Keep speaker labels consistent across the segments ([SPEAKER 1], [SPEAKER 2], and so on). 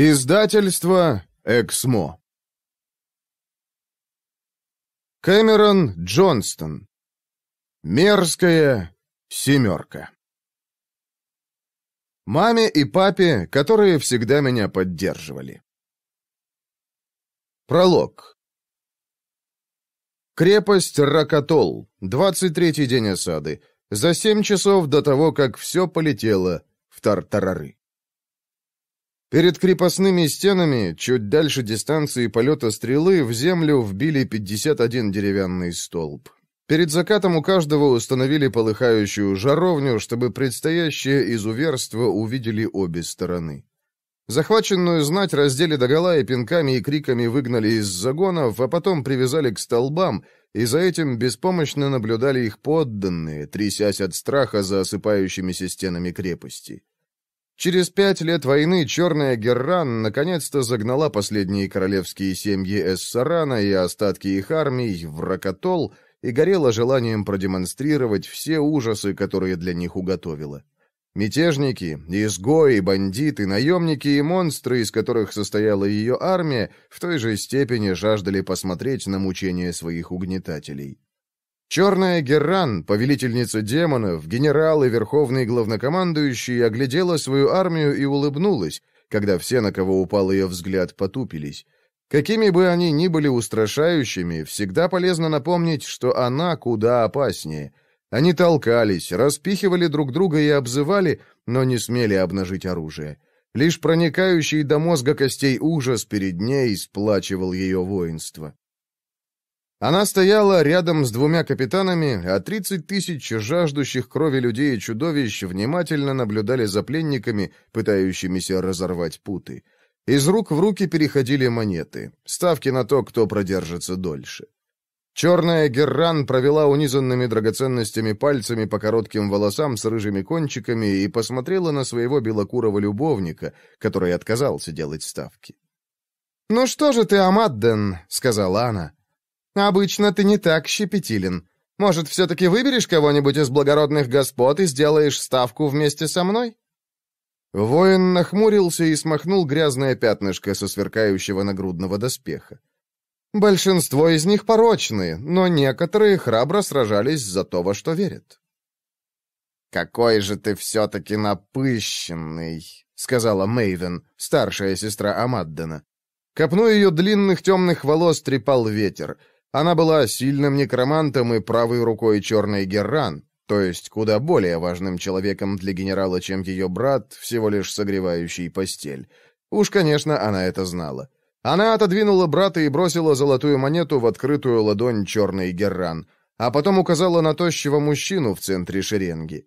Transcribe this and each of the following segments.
[SPEAKER 1] Издательство «Эксмо». Кэмерон Джонстон. Мерзкая семерка. Маме и папе, которые всегда меня поддерживали. Пролог. Крепость Ракатол. 23-й день осады. За 7 часов до того, как все полетело в тартарары. Перед крепостными стенами, чуть дальше дистанции полета стрелы, в землю вбили 51 деревянный столб. Перед закатом у каждого установили полыхающую жаровню, чтобы предстоящее изуверство увидели обе стороны. Захваченную знать раздели догола и пинками и криками выгнали из загонов, а потом привязали к столбам, и за этим беспомощно наблюдали их подданные, трясясь от страха за осыпающимися стенами крепости. Через пять лет войны черная Герран наконец-то загнала последние королевские семьи Эссарана и остатки их армий в Ракатол и горела желанием продемонстрировать все ужасы, которые для них уготовила. Мятежники, изгои, бандиты, наемники и монстры, из которых состояла ее армия, в той же степени жаждали посмотреть на мучения своих угнетателей. Черная Герран, повелительница демонов, генерал и верховный главнокомандующий, оглядела свою армию и улыбнулась, когда все, на кого упал ее взгляд, потупились. Какими бы они ни были устрашающими, всегда полезно напомнить, что она куда опаснее. Они толкались, распихивали друг друга и обзывали, но не смели обнажить оружие. Лишь проникающий до мозга костей ужас перед ней сплачивал ее воинство. Она стояла рядом с двумя капитанами, а 30 тысяч жаждущих крови людей и чудовищ внимательно наблюдали за пленниками, пытающимися разорвать путы. Из рук в руки переходили монеты, ставки на то, кто продержится дольше. Черная Герран провела унизанными драгоценностями пальцами по коротким волосам с рыжими кончиками и посмотрела на своего белокурого любовника, который отказался делать ставки. «Ну что же ты, Амадден?» — сказала она. Обычно ты не так щепетилен. Может, все-таки выберешь кого-нибудь из благородных господ и сделаешь ставку вместе со мной?» Воин нахмурился и смахнул грязное пятнышко со сверкающего нагрудного доспеха. Большинство из них порочные, но некоторые храбро сражались за то, во что верят. «Какой же ты все-таки напыщенный!» — сказала Мейвен, старшая сестра Амаддена. Копну ее длинных темных волос трепал ветер — она была сильным некромантом и правой рукой черной Герран, то есть куда более важным человеком для генерала, чем ее брат, всего лишь согревающий постель. Уж, конечно, она это знала. Она отодвинула брата и бросила золотую монету в открытую ладонь черной Герран, а потом указала на тощего мужчину в центре шеренги.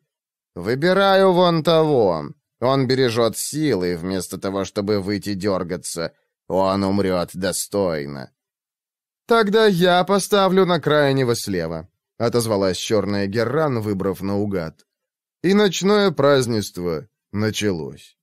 [SPEAKER 1] «Выбираю вон того. Он бережет силы, вместо того, чтобы выйти дергаться. Он умрет достойно». «Тогда я поставлю на крайнего слева», — отозвалась черная Герран, выбрав наугад. И ночное празднество началось.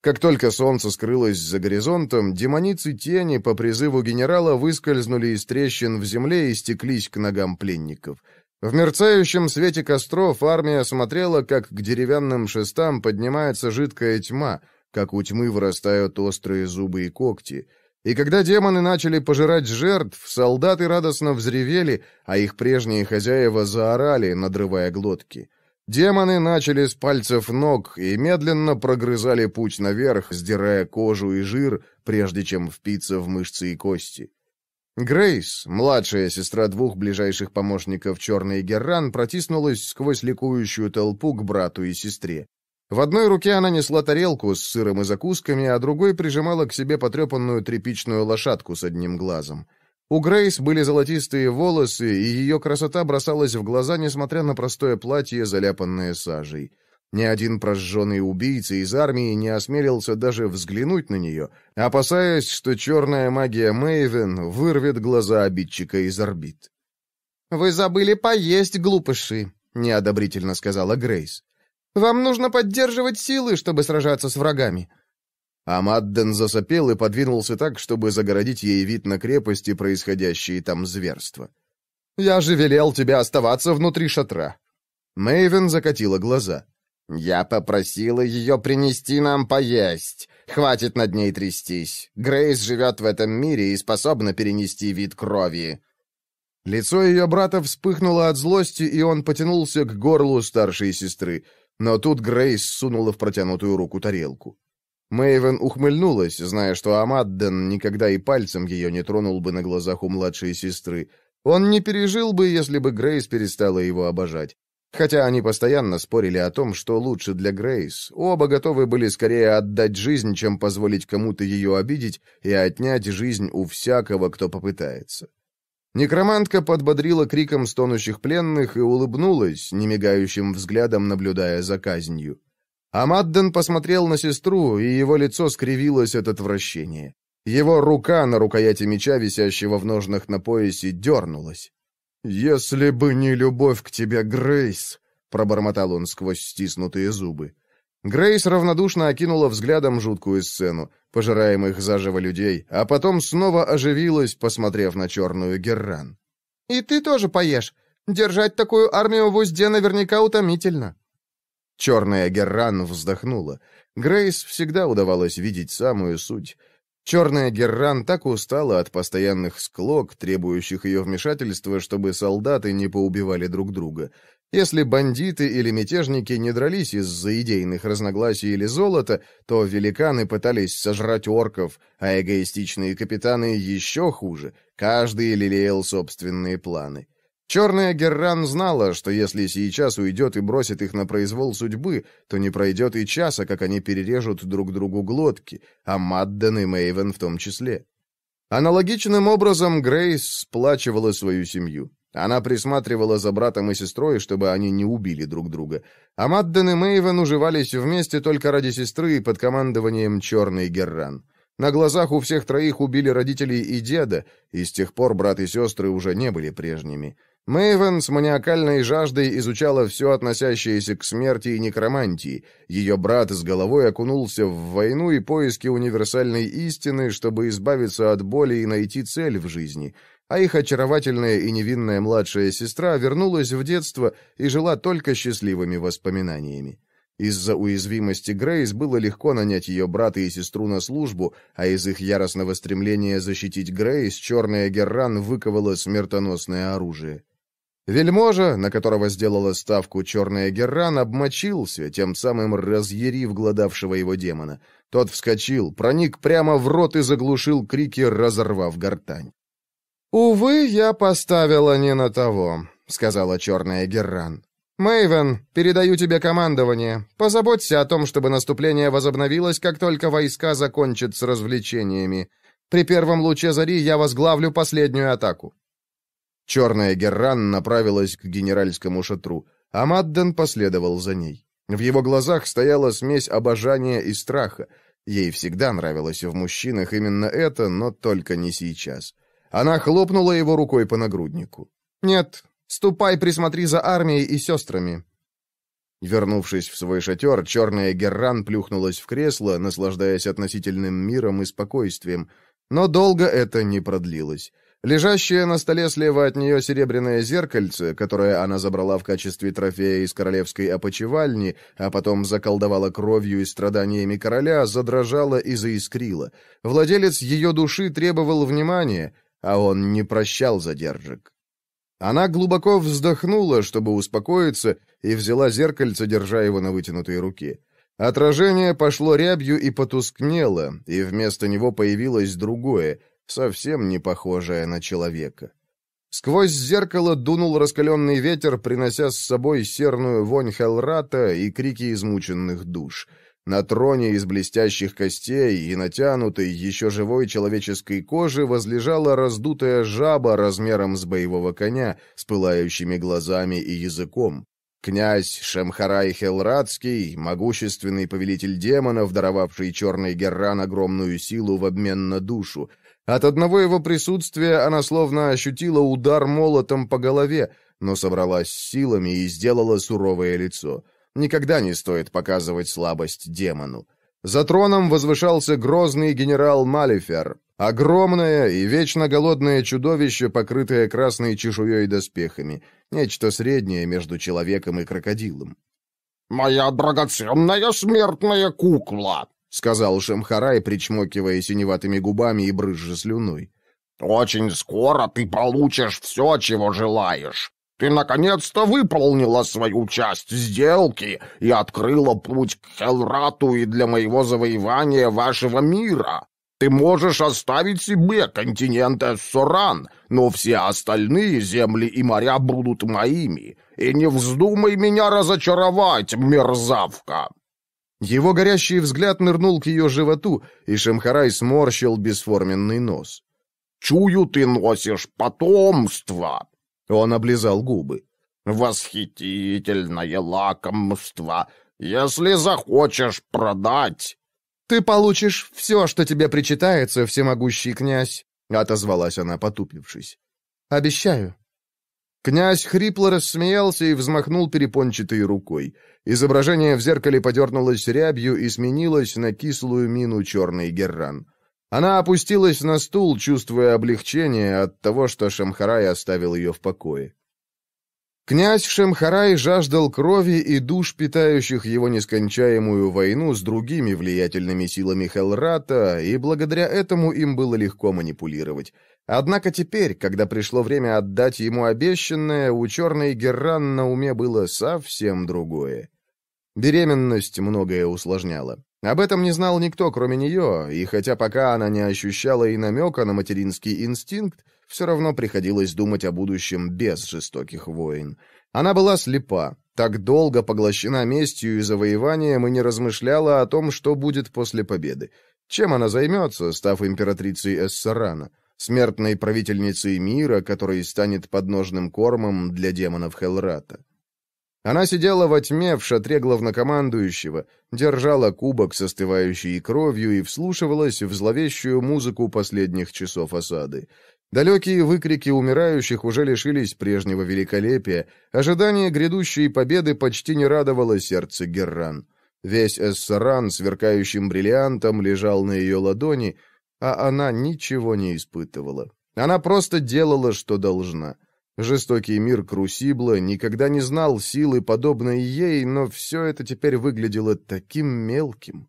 [SPEAKER 1] Как только солнце скрылось за горизонтом, демоницы тени по призыву генерала выскользнули из трещин в земле и стеклись к ногам пленников. В мерцающем свете костров армия смотрела, как к деревянным шестам поднимается жидкая тьма, как у тьмы вырастают острые зубы и когти — и когда демоны начали пожирать жертв, солдаты радостно взревели, а их прежние хозяева заорали, надрывая глотки. Демоны начали с пальцев ног и медленно прогрызали путь наверх, сдирая кожу и жир, прежде чем впиться в мышцы и кости. Грейс, младшая сестра двух ближайших помощников Черный Герран, протиснулась сквозь ликующую толпу к брату и сестре. В одной руке она несла тарелку с сыром и закусками, а другой прижимала к себе потрепанную тряпичную лошадку с одним глазом. У Грейс были золотистые волосы, и ее красота бросалась в глаза, несмотря на простое платье, заляпанное сажей. Ни один прожженный убийца из армии не осмелился даже взглянуть на нее, опасаясь, что черная магия Мэйвен вырвет глаза обидчика из орбит. «Вы забыли поесть, глупыши», — неодобрительно сказала Грейс. Вам нужно поддерживать силы, чтобы сражаться с врагами». Амадден засопел и подвинулся так, чтобы загородить ей вид на крепости, происходящие там зверства. «Я же велел тебе оставаться внутри шатра». Мэйвен закатила глаза. «Я попросила ее принести нам поесть. Хватит над ней трястись. Грейс живет в этом мире и способна перенести вид крови». Лицо ее брата вспыхнуло от злости, и он потянулся к горлу старшей сестры — но тут Грейс сунула в протянутую руку тарелку. Мэйвен ухмыльнулась, зная, что Амадден никогда и пальцем ее не тронул бы на глазах у младшей сестры. Он не пережил бы, если бы Грейс перестала его обожать. Хотя они постоянно спорили о том, что лучше для Грейс. Оба готовы были скорее отдать жизнь, чем позволить кому-то ее обидеть, и отнять жизнь у всякого, кто попытается. Некромантка подбодрила криком стонущих пленных и улыбнулась, немигающим взглядом наблюдая за казнью. А Мадден посмотрел на сестру, и его лицо скривилось от отвращения. Его рука на рукояти меча, висящего в ножнах на поясе, дернулась. «Если бы не любовь к тебе, Грейс!» — пробормотал он сквозь стиснутые зубы. Грейс равнодушно окинула взглядом жуткую сцену, пожираемых заживо людей, а потом снова оживилась, посмотрев на черную Герран. «И ты тоже поешь. Держать такую армию в узде наверняка утомительно». Черная Герран вздохнула. Грейс всегда удавалось видеть самую суть. Черная Герран так устала от постоянных склок, требующих ее вмешательства, чтобы солдаты не поубивали друг друга. Если бандиты или мятежники не дрались из-за идейных разногласий или золота, то великаны пытались сожрать орков, а эгоистичные капитаны еще хуже. Каждый лелеял собственные планы. Черная Герран знала, что если сейчас уйдет и бросит их на произвол судьбы, то не пройдет и часа, как они перережут друг другу глотки, а Мадден и Мэйвен в том числе. Аналогичным образом Грейс сплачивала свою семью. Она присматривала за братом и сестрой, чтобы они не убили друг друга. А Мадден и Мэйвен уживались вместе только ради сестры и под командованием Черный Герран. На глазах у всех троих убили родителей и деда, и с тех пор брат и сестры уже не были прежними. Мэйвен с маниакальной жаждой изучала все, относящееся к смерти и некромантии. Ее брат с головой окунулся в войну и поиски универсальной истины, чтобы избавиться от боли и найти цель в жизни — а их очаровательная и невинная младшая сестра вернулась в детство и жила только счастливыми воспоминаниями. Из-за уязвимости Грейс было легко нанять ее брата и сестру на службу, а из их яростного стремления защитить Грейс черная Герран выковала смертоносное оружие. Вельможа, на которого сделала ставку черная Герран, обмочился, тем самым разъярив гладавшего его демона. Тот вскочил, проник прямо в рот и заглушил крики, разорвав гортань. «Увы, я поставила не на того», — сказала черная Герран. «Мэйвен, передаю тебе командование. Позаботься о том, чтобы наступление возобновилось, как только войска закончат с развлечениями. При первом луче зари я возглавлю последнюю атаку». Черная Герран направилась к генеральскому шатру, а Мадден последовал за ней. В его глазах стояла смесь обожания и страха. Ей всегда нравилось в мужчинах именно это, но только не сейчас. Она хлопнула его рукой по нагруднику. «Нет, ступай, присмотри за армией и сестрами». Вернувшись в свой шатер, черная Герран плюхнулась в кресло, наслаждаясь относительным миром и спокойствием. Но долго это не продлилось. Лежащее на столе слева от нее серебряное зеркальце, которое она забрала в качестве трофея из королевской опочивальни, а потом заколдовала кровью и страданиями короля, задрожало и заискрило. Владелец ее души требовал внимания, а он не прощал задержек. Она глубоко вздохнула, чтобы успокоиться, и взяла зеркальце, держа его на вытянутой руке. Отражение пошло рябью и потускнело, и вместо него появилось другое, совсем не похожее на человека. Сквозь зеркало дунул раскаленный ветер, принося с собой серную вонь Хелрата и крики измученных душ. На троне из блестящих костей и натянутой, еще живой человеческой кожи возлежала раздутая жаба размером с боевого коня, с пылающими глазами и языком. Князь Шамхарай Хелрадский, могущественный повелитель демонов, даровавший черный Герран огромную силу в обмен на душу. От одного его присутствия она словно ощутила удар молотом по голове, но собралась силами и сделала суровое лицо. Никогда не стоит показывать слабость демону. За троном возвышался грозный генерал Малифер, огромное и вечно голодное чудовище, покрытое красной чешуей и доспехами, нечто среднее между человеком и крокодилом. «Моя драгоценная смертная кукла!» — сказал Шамхарай, причмокивая синеватыми губами и брызжа слюной. «Очень скоро ты получишь все, чего желаешь. Ты наконец-то выполнила свою часть сделки и открыла путь к Хелрату и для моего завоевания вашего мира. Ты можешь оставить себе континент Эссоран, но все остальные земли и моря будут моими. И не вздумай меня разочаровать, мерзавка!» Его горящий взгляд нырнул к ее животу, и Шамхарай сморщил бесформенный нос. «Чую, ты носишь потомство!» Он облизал губы. «Восхитительное лакомство! Если захочешь продать...» «Ты получишь все, что тебе причитается, всемогущий князь», — отозвалась она, потупившись. «Обещаю». Князь хрипло рассмеялся и взмахнул перепончатой рукой. Изображение в зеркале подернулось рябью и сменилось на кислую мину черный герран. Она опустилась на стул, чувствуя облегчение от того, что Шамхарай оставил ее в покое. Князь Шамхарай жаждал крови и душ, питающих его нескончаемую войну с другими влиятельными силами Хелрата, и благодаря этому им было легко манипулировать. Однако теперь, когда пришло время отдать ему обещанное, у черной Герран на уме было совсем другое. Беременность многое усложняла. Об этом не знал никто, кроме нее, и хотя пока она не ощущала и намека на материнский инстинкт, все равно приходилось думать о будущем без жестоких войн. Она была слепа, так долго поглощена местью и завоеванием и не размышляла о том, что будет после победы. Чем она займется, став императрицей Эссарана? Смертной правительницей мира, который станет подножным кормом для демонов Хелрата. Она сидела во тьме в шатре главнокомандующего, держала кубок с остывающей кровью и вслушивалась в зловещую музыку последних часов осады. Далекие выкрики умирающих уже лишились прежнего великолепия, ожидание грядущей победы почти не радовало сердце Герран. Весь Эссаран, сверкающим бриллиантом, лежал на ее ладони, а она ничего не испытывала. Она просто делала, что должна — Жестокий мир Крусибла никогда не знал силы, подобной ей, но все это теперь выглядело таким мелким.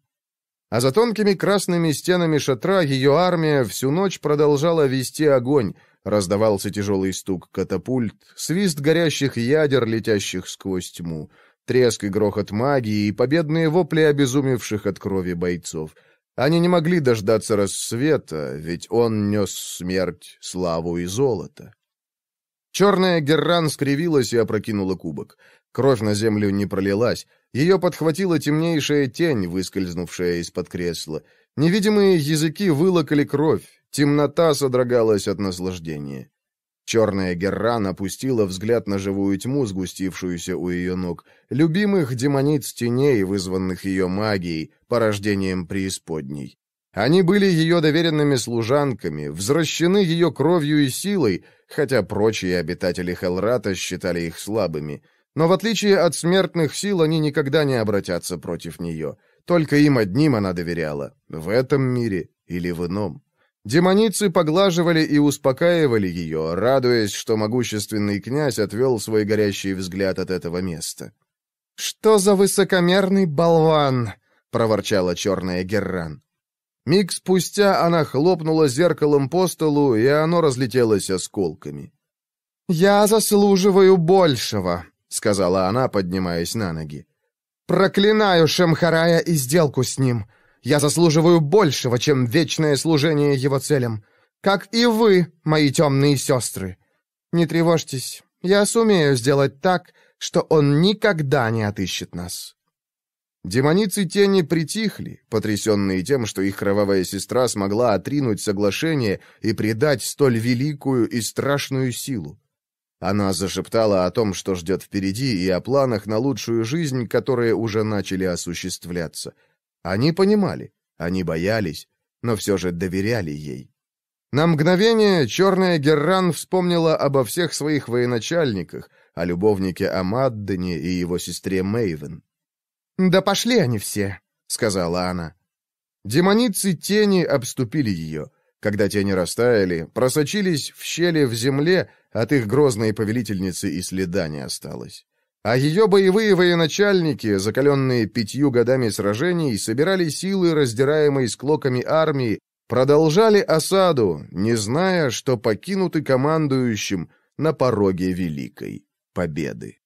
[SPEAKER 1] А за тонкими красными стенами шатра ее армия всю ночь продолжала вести огонь, раздавался тяжелый стук катапульт, свист горящих ядер, летящих сквозь тьму, треск и грохот магии и победные вопли обезумевших от крови бойцов. Они не могли дождаться рассвета, ведь он нес смерть, славу и золото. Черная герран скривилась и опрокинула кубок. Кровь на землю не пролилась. Ее подхватила темнейшая тень, выскользнувшая из-под кресла. Невидимые языки вылокали кровь. Темнота содрогалась от наслаждения. Черная герран опустила взгляд на живую тьму, сгустившуюся у ее ног, любимых демониц теней, вызванных ее магией, порождением преисподней. Они были ее доверенными служанками, взращены ее кровью и силой, хотя прочие обитатели Хелрата считали их слабыми. Но в отличие от смертных сил, они никогда не обратятся против нее. Только им одним она доверяла, в этом мире или в ином. Демоницы поглаживали и успокаивали ее, радуясь, что могущественный князь отвел свой горящий взгляд от этого места. «Что за высокомерный болван!» — проворчала черная Герран. Миг спустя она хлопнула зеркалом по столу, и оно разлетелось осколками. «Я заслуживаю большего», — сказала она, поднимаясь на ноги. «Проклинаю Шемхарая и сделку с ним. Я заслуживаю большего, чем вечное служение его целям. Как и вы, мои темные сестры. Не тревожьтесь, я сумею сделать так, что он никогда не отыщет нас». Демоницы тени притихли, потрясенные тем, что их кровавая сестра смогла отринуть соглашение и предать столь великую и страшную силу. Она зашептала о том, что ждет впереди, и о планах на лучшую жизнь, которые уже начали осуществляться. Они понимали, они боялись, но все же доверяли ей. На мгновение черная Герран вспомнила обо всех своих военачальниках, о любовнике Амаддене и его сестре Мэйвен. «Да пошли они все», — сказала она. Демоницы тени обступили ее. Когда тени растаяли, просочились в щели в земле, от их грозной повелительницы и следа не осталось. А ее боевые военачальники, закаленные пятью годами сражений, собирали силы, раздираемые склоками армии, продолжали осаду, не зная, что покинуты командующим на пороге Великой Победы.